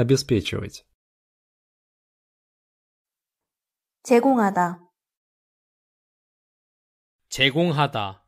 обеспечивать 제공하다 제공하다